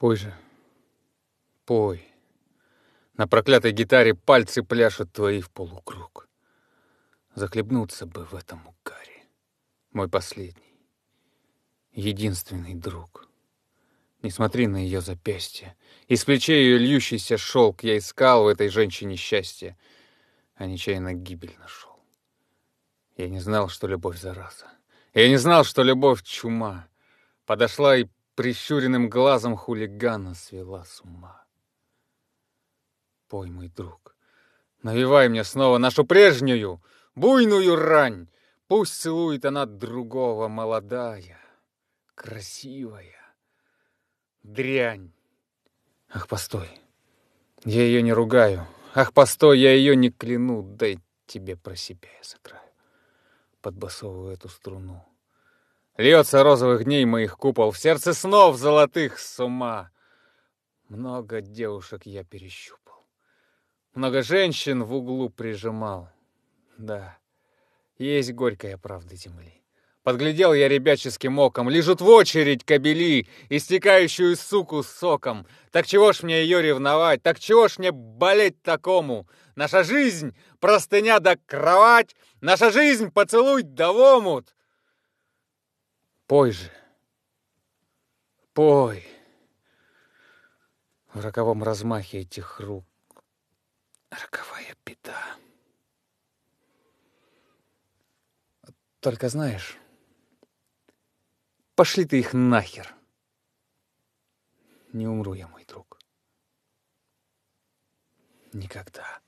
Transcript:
Пой же. Пой. На проклятой гитаре пальцы пляшут твои в полукруг. Захлебнуться бы в этом угаре. Мой последний, единственный друг. Не смотри на ее запястье. Из плечей ее льющийся шелк я искал в этой женщине счастье, а нечаянно гибель нашел. Я не знал, что любовь зараза. Я не знал, что любовь чума. Подошла и прищуренным глазом хулигана свела с ума. Пой, мой друг, навивай мне снова нашу прежнюю, буйную рань. Пусть целует она другого, молодая, красивая. Дрянь. Ах, постой, я ее не ругаю. Ах, постой, я ее не кляну, дай тебе про себя я сыграю. Под эту струну — Льется розовых дней моих купол, в сердце снов золотых с ума. Много девушек я перещупал, много женщин в углу прижимал. Да, есть горькая правда земли. Подглядел я ребяческим оком, лежит в очередь кобели, истекающую суку соком. Так чего ж мне ее ревновать, так чего ж мне болеть такому? Наша жизнь — простыня да кровать, наша жизнь — поцелуй да в омут. Пой же. Пой. В роковом размахе этих рук роковая беда. Только знаешь, пошли ты их нахер. Не умру я, мой друг. Никогда.